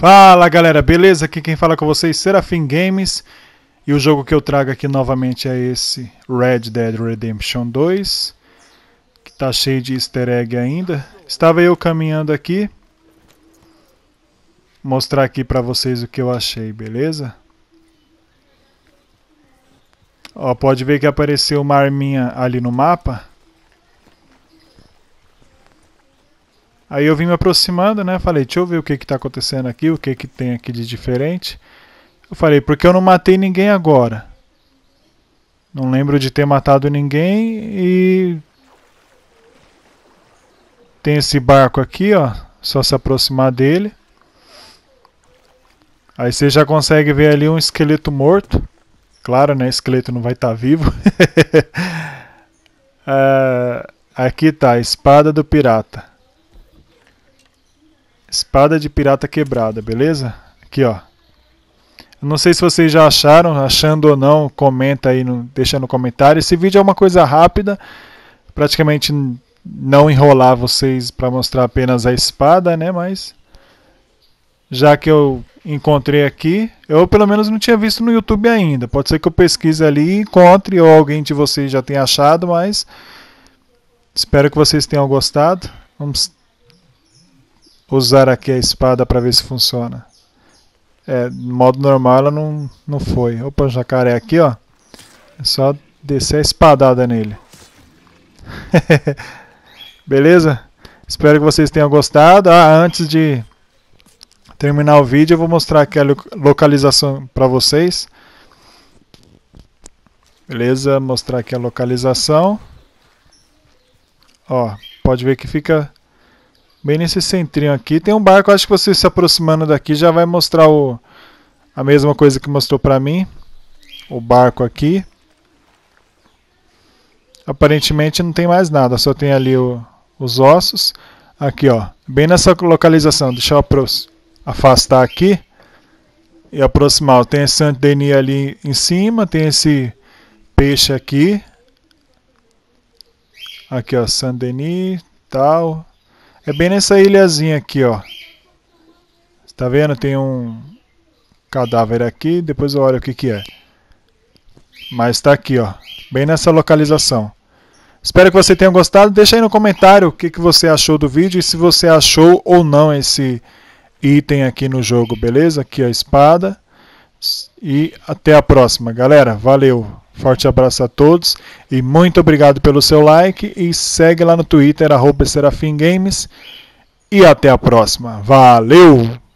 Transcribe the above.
Fala galera, beleza? Aqui quem fala com vocês é Serafim Games e o jogo que eu trago aqui novamente é esse Red Dead Redemption 2 que tá cheio de easter egg ainda. Estava eu caminhando aqui mostrar aqui para vocês o que eu achei, beleza? Ó, pode ver que apareceu uma arminha ali no mapa Aí eu vim me aproximando, né? Falei, deixa eu ver o que está acontecendo aqui, o que, que tem aqui de diferente. Eu falei, porque eu não matei ninguém agora. Não lembro de ter matado ninguém e. Tem esse barco aqui, ó. Só se aproximar dele. Aí você já consegue ver ali um esqueleto morto. Claro, né? Esqueleto não vai estar tá vivo. É, aqui tá, espada do pirata. Espada de pirata quebrada, beleza? Aqui, ó. Não sei se vocês já acharam, achando ou não, comenta aí, no, deixa no comentário. Esse vídeo é uma coisa rápida, praticamente não enrolar vocês para mostrar apenas a espada, né? Mas já que eu encontrei aqui, eu pelo menos não tinha visto no YouTube ainda. Pode ser que eu pesquise ali e encontre, ou alguém de vocês já tenha achado, mas espero que vocês tenham gostado. Vamos usar aqui a espada para ver se funciona. É, modo normal ela não, não foi. Opa, jacaré aqui, ó. É só descer a espadada nele. Beleza? Espero que vocês tenham gostado. Ah, antes de terminar o vídeo, eu vou mostrar aqui a localização para vocês. Beleza? Mostrar aqui a localização. Ó, pode ver que fica Bem nesse centrinho aqui. Tem um barco, acho que você se aproximando daqui já vai mostrar o, a mesma coisa que mostrou pra mim. O barco aqui. Aparentemente não tem mais nada, só tem ali o, os ossos. Aqui, ó. Bem nessa localização. Deixa eu afastar aqui e aproximar. Tem esse Saint Denis ali em cima, tem esse peixe aqui. Aqui, ó, Saint Denis, tal. É bem nessa ilhazinha aqui, ó. Tá vendo? Tem um cadáver aqui, depois eu olho o que que é. Mas tá aqui, ó. Bem nessa localização. Espero que você tenha gostado. Deixa aí no comentário o que, que você achou do vídeo e se você achou ou não esse item aqui no jogo, beleza? Aqui a espada. E até a próxima, galera. Valeu! Forte abraço a todos e muito obrigado pelo seu like e segue lá no Twitter, arroba Games. E até a próxima. Valeu!